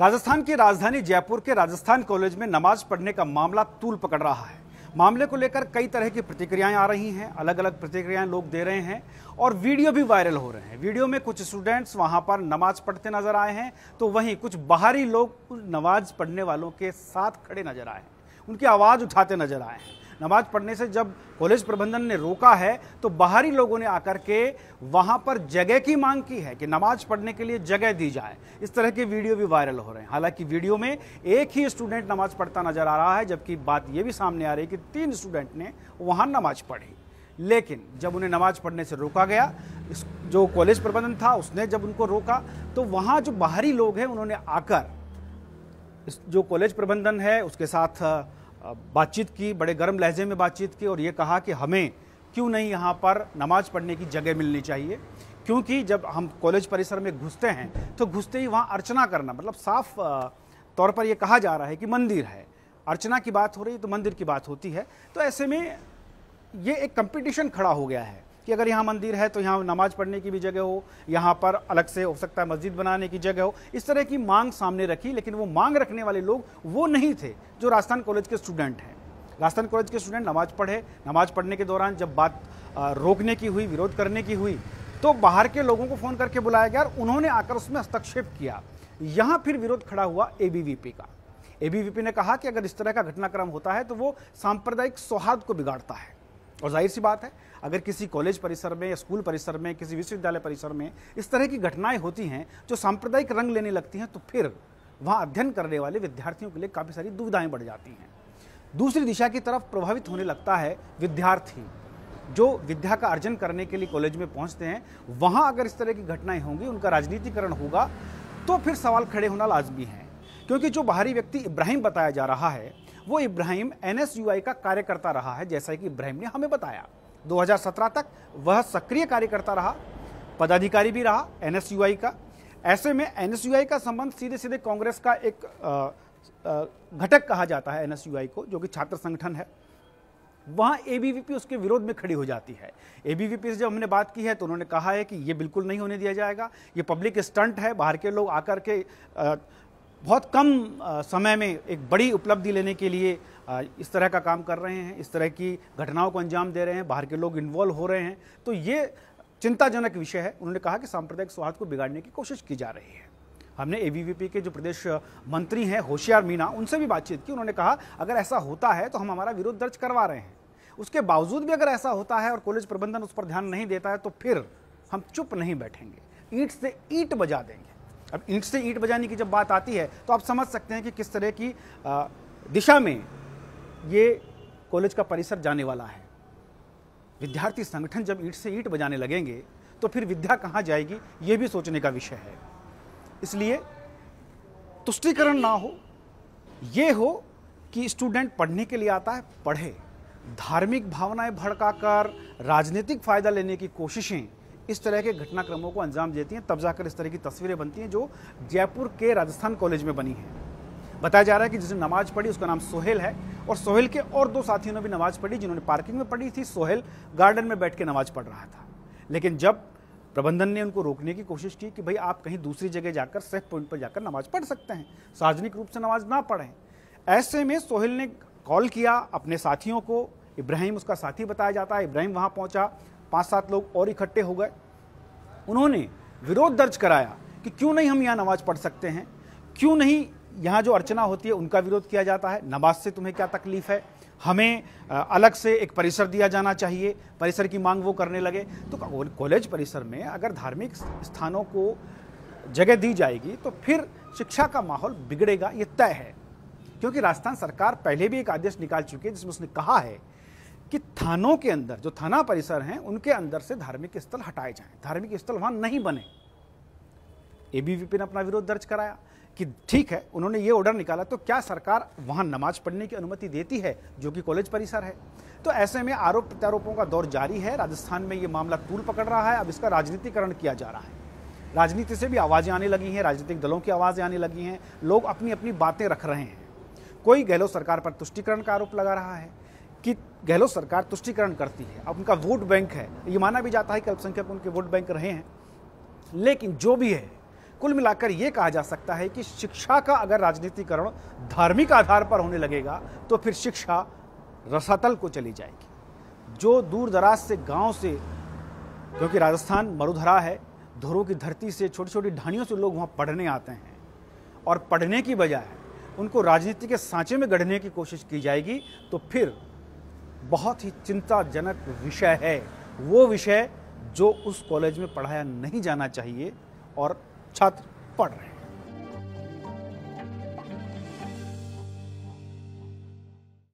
राजस्थान की राजधानी जयपुर के राजस्थान कॉलेज में नमाज पढ़ने का मामला तूल पकड़ रहा है मामले को लेकर कई तरह की प्रतिक्रियाएं आ रही हैं अलग अलग प्रतिक्रियाएं लोग दे रहे हैं और वीडियो भी वायरल हो रहे हैं वीडियो में कुछ स्टूडेंट्स वहां पर नमाज पढ़ते नजर आए हैं तो वहीं कुछ बाहरी लोग नमाज पढ़ने वालों के साथ खड़े नजर आए हैं उनकी आवाज़ उठाते नजर आए हैं नमाज पढ़ने से जब कॉलेज प्रबंधन ने रोका है तो बाहरी लोगों ने आकर के वहाँ पर जगह की मांग की है कि नमाज पढ़ने के लिए जगह दी जाए इस तरह के वीडियो भी वायरल हो रहे हैं हालांकि वीडियो में एक ही स्टूडेंट नमाज पढ़ता नजर आ रहा है जबकि बात यह भी सामने आ रही है कि तीन स्टूडेंट ने वहाँ नमाज पढ़ी लेकिन जब उन्हें नमाज पढ़ने से रोका गया जो कॉलेज प्रबंधन था उसने जब उनको रोका तो वहाँ जो बाहरी लोग हैं उन्होंने आकर जो कॉलेज प्रबंधन है उसके साथ बातचीत की बड़े गर्म लहजे में बातचीत की और ये कहा कि हमें क्यों नहीं यहाँ पर नमाज़ पढ़ने की जगह मिलनी चाहिए क्योंकि जब हम कॉलेज परिसर में घुसते हैं तो घुसते ही वहाँ अर्चना करना मतलब साफ तौर पर यह कहा जा रहा है कि मंदिर है अर्चना की बात हो रही है तो मंदिर की बात होती है तो ऐसे में ये एक कंपटीशन खड़ा हो गया है कि अगर यहाँ मंदिर है तो यहाँ नमाज पढ़ने की भी जगह हो यहाँ पर अलग से हो सकता है मस्जिद बनाने की जगह हो इस तरह की मांग सामने रखी लेकिन वो मांग रखने वाले लोग वो नहीं थे जो राजस्थान कॉलेज के स्टूडेंट हैं राजस्थान कॉलेज के स्टूडेंट नमाज पढ़े नमाज पढ़ने के दौरान जब बात रोकने की हुई विरोध करने की हुई तो बाहर के लोगों को फ़ोन करके बुलाया गया और उन्होंने आकर उसमें हस्तक्षेप किया यहाँ फिर विरोध खड़ा हुआ एबीवीपी का एबीवीपी ने कहा कि अगर इस तरह का घटनाक्रम होता है तो वो सांप्रदायिक सौहार्द को बिगाड़ता है और जाहिर सी बात है अगर किसी कॉलेज परिसर में या स्कूल परिसर में किसी विश्वविद्यालय परिसर में इस तरह की घटनाएं होती हैं जो सांप्रदायिक रंग लेने लगती हैं तो फिर वहाँ अध्ययन करने वाले विद्यार्थियों के लिए काफ़ी सारी दुविधाएँ बढ़ जाती हैं दूसरी दिशा की तरफ प्रभावित होने लगता है विद्यार्थी जो विद्या का अर्जन करने के लिए कॉलेज में पहुंचते हैं वहाँ अगर इस तरह की घटनाएं होंगी उनका राजनीतिकरण होगा तो फिर सवाल खड़े होना लाजमी है क्योंकि जो बाहरी व्यक्ति इब्राहिम बताया जा रहा है वो इब्राहिम एन का कार्यकर्ता रहा है जैसा कि इब्राहिम ने हमें बताया 2017 तक वह सक्रिय कार्यकर्ता रहा पदाधिकारी भी रहा एन का ऐसे में एन का संबंध सीधे सीधे कांग्रेस का एक घटक कहा जाता है एन को जो कि छात्र संगठन है वहाँ ए उसके विरोध में खड़ी हो जाती है ए से जब हमने बात की है तो उन्होंने कहा है कि ये बिल्कुल नहीं होने दिया जाएगा ये पब्लिक स्टंट है बाहर के लोग आकर के बहुत कम समय में एक बड़ी उपलब्धि लेने के लिए इस तरह का काम कर रहे हैं इस तरह की घटनाओं को अंजाम दे रहे हैं बाहर के लोग इन्वॉल्व हो रहे हैं तो ये चिंताजनक विषय है उन्होंने कहा कि सांप्रदायिक स्वार्थ को बिगाड़ने की कोशिश की जा रही है हमने ए के जो प्रदेश मंत्री हैं होशियार मीना उनसे भी बातचीत की उन्होंने कहा अगर ऐसा होता है तो हम हमारा विरोध दर्ज करवा रहे हैं उसके बावजूद भी अगर ऐसा होता है और कॉलेज प्रबंधन उस पर ध्यान नहीं देता है तो फिर हम चुप नहीं बैठेंगे ईट से ईट बजा देंगे अब ईंट से ईंट बजाने की जब बात आती है तो आप समझ सकते हैं कि किस तरह की दिशा में ये कॉलेज का परिसर जाने वाला है विद्यार्थी संगठन जब ईंट से ईंट बजाने लगेंगे तो फिर विद्या कहाँ जाएगी ये भी सोचने का विषय है इसलिए तुष्टिकरण ना हो ये हो कि स्टूडेंट पढ़ने के लिए आता है पढ़े धार्मिक भावनाएं भड़काकर राजनीतिक फ़ायदा लेने की कोशिशें इस तरह के घटनाक्रमों को अंजाम देती हैं तब जाकर इस तरह की तस्वीरें बनती हैं जो जयपुर के राजस्थान कॉलेज में बनी है बताया जा रहा है कि जिसने नमाज पढ़ी उसका नाम सोहेल है और सोहेल के और दो साथियों ने भी नमाज पढ़ी जिन्होंने पार्किंग में पढ़ी थी सोहेल गार्डन में बैठ के नमाज पढ़ रहा था लेकिन जब प्रबंधन ने उनको रोकने की कोशिश की कि भाई आप कहीं दूसरी जगह जाकर सेफ पॉइंट पर जाकर नमाज पढ़ सकते हैं सार्वजनिक रूप से नमाज ना पढ़ें ऐसे में सोहेल ने कॉल किया अपने साथियों को इब्राहिम उसका साथी बताया जाता है इब्राहिम वहाँ पहुँचा पाँच सात लोग और इकट्ठे हो गए उन्होंने विरोध दर्ज कराया कि क्यों नहीं हम यहाँ नमाज पढ़ सकते हैं क्यों नहीं यहाँ जो अर्चना होती है उनका विरोध किया जाता है नमाज से तुम्हें क्या तकलीफ़ है हमें अलग से एक परिसर दिया जाना चाहिए परिसर की मांग वो करने लगे तो कॉलेज परिसर में अगर धार्मिक स्थानों को जगह दी जाएगी तो फिर शिक्षा का माहौल बिगड़ेगा ये तय है क्योंकि राजस्थान सरकार पहले भी एक आदेश निकाल चुकी है जिसमें उसने कहा है कि थानों के अंदर जो थाना परिसर हैं उनके अंदर से धार्मिक स्थल हटाए जाएं धार्मिक स्थल वहां नहीं बने एबीवीपी ने अपना विरोध दर्ज कराया कि ठीक है उन्होंने ये ऑर्डर निकाला तो क्या सरकार वहां नमाज पढ़ने की अनुमति देती है जो कि कॉलेज परिसर है तो ऐसे में आरोप प्रत्यारोपों का दौर जारी है राजस्थान में ये मामला तूल पकड़ रहा है अब इसका राजनीतिकरण किया जा रहा है राजनीति से भी आवाज़ें आने लगी हैं राजनीतिक दलों की आवाज़ें आने लगी हैं लोग अपनी अपनी बातें रख रहे हैं कोई गहलोत सरकार पर तुष्टिकरण का आरोप लगा रहा है कि गहलोत सरकार तुष्टिकरण करती है अब उनका वोट बैंक है ये माना भी जाता है कि अल्पसंख्यक उनके वोट बैंक रहे हैं लेकिन जो भी है कुल मिलाकर ये कहा जा सकता है कि शिक्षा का अगर राजनीतिकरण धार्मिक आधार पर होने लगेगा तो फिर शिक्षा रसातल को चली जाएगी जो दूर दराज से गांव से क्योंकि राजस्थान मरुधरा है धोरों की धरती से छोटी छोटी ढाणियों से लोग वहाँ पढ़ने आते हैं और पढ़ने की बजाय उनको राजनीति के सांचे में गढ़ने की कोशिश की जाएगी तो फिर बहुत ही चिंताजनक विषय है वो विषय जो उस कॉलेज में पढ़ाया नहीं जाना चाहिए और छात्र पढ़ रहे हैं